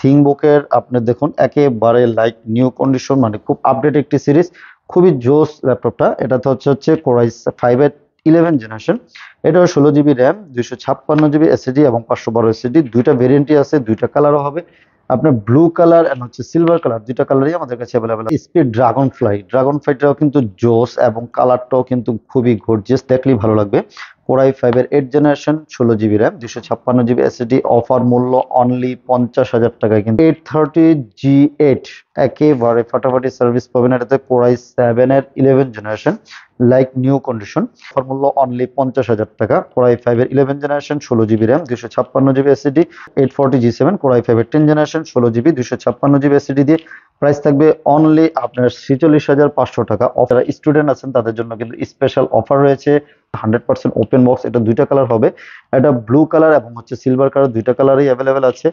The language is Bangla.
থিংবুকের আপনি দেখুন একেবারে লাইক নিউ কন্ডিশন মানে খুব আপডেট একটি সিরিজ খুবই জোস ল্যাপটপটা এটা তো হচ্ছে হচ্ছে কোরাইস ফাইভ এর ইলেভেন জেনারেশন এটা ষোলো জিবি র্যাম দুইশো ছাপ্পান্ন জিবি এসএডি এবং পাঁচশো বারো এসএডি দুইটা ভেরিয়েন্টই আছে দুইটা কালারও হবে আপনার ব্লু কালার অ্যান্ড হচ্ছে সিলভার কালার দুইটা কালারই আমাদের কাছে available speed dragon fly dragon ফ্লাইটাও কিন্তু জোস এবং কালারটাও কিন্তু খুবই গর্জিয়াস দেখলেই ভালো লাগবে কোরাই ফাইভের এইট জেনারেশন ষোলো জিবি র্যাম দুশো ছাপ্পান্ন জিবি এসএসডি অফার মূল্য অনলি পঞ্চাশ হাজার টাকায় কিন্তু এইট থার্টি জি এইট একেবারে ফাটাফাটি সার্ভিস পাবেন এটাতে কোরাই সেভেনের eleven generation like new condition offer মূল্য অনলি পঞ্চাশ হাজার টাকা কোরাই ফাইভের ইলেভেন জেনারেশন ষোলো জিবি র্যাম দুশো ছাপ্পান্ন GB SSD eight forty G seven core i ফাইভের টেন জেনারেশন ষোলো জিবি দুশো ছাপ্পান্ন জিবি এসএসডি দিয়ে প্রাইস থাকবে অনলি আপনার ছেচল্লিশ হাজার পাঁচশো টাকা যারা স্টুডেন্ট আছেন তাদের জন্য কিন্তু স্পেশাল অফার রয়েছে হান্ড্রেড পার্সেন্ট ওপেন বক্স এটা দুইটা কালার হবে এটা ব্লু কালার এবং হচ্ছে সিলভার কালার দুইটা কালারই অ্যাভেলেবেল আছে